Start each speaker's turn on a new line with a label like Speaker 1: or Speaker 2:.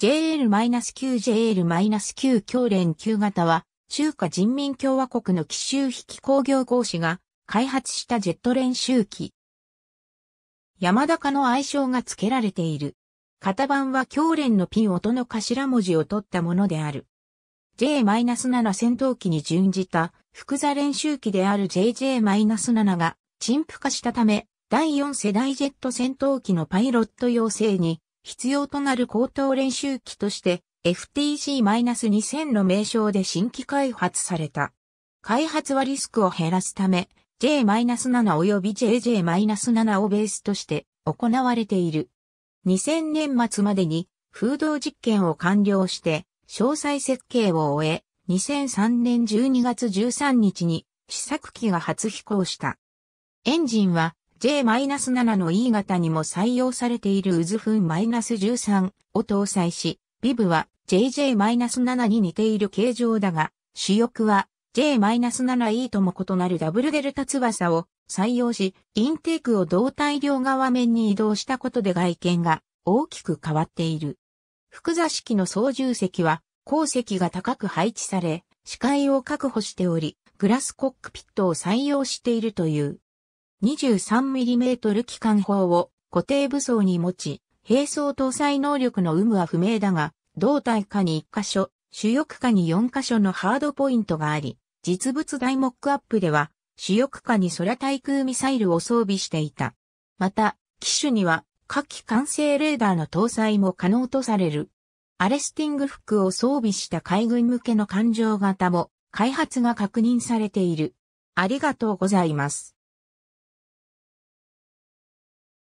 Speaker 1: JL-9JL-9 教連旧型は、中華人民共和国の奇襲引き工業合師が開発したジェット練習機。山高の愛称が付けられている。型番は強連のピン音の頭文字を取ったものである。J-7 戦闘機に準じた複座練習機である JJ-7 が陳腐化したため、第4世代ジェット戦闘機のパイロット養成に必要となる高等練習機として FTC-2000 の名称で新規開発された。開発はリスクを減らすため J-7 及び JJ-7 をベースとして行われている。2000年末までに風洞実験を完了して詳細設計を終え、2003年12月13日に試作機が初飛行した。エンジンは J-7 の E 型にも採用されている渦粉 -13 を搭載し、ビブは JJ-7 に似ている形状だが、主翼は J-7E とも異なるダブルデルタ翼を採用し、インテークを胴体両側面に移動したことで外見が大きく変わっている。複座式の操縦席は、後席が高く配置され、視界を確保しており、グラスコックピットを採用しているという。23mm 機関砲を固定武装に持ち、兵装搭載能力の有無は不明だが、胴体下に1箇所、主翼下に4箇所のハードポイントがあり、実物大モックアップでは、主翼下に空対空ミサイルを装備していた。また、機種には、火器管制レーダーの搭載も可能とされる。アレスティング服を装備した海軍向けの艦上型も、開発が確認されている。ありがとうございます。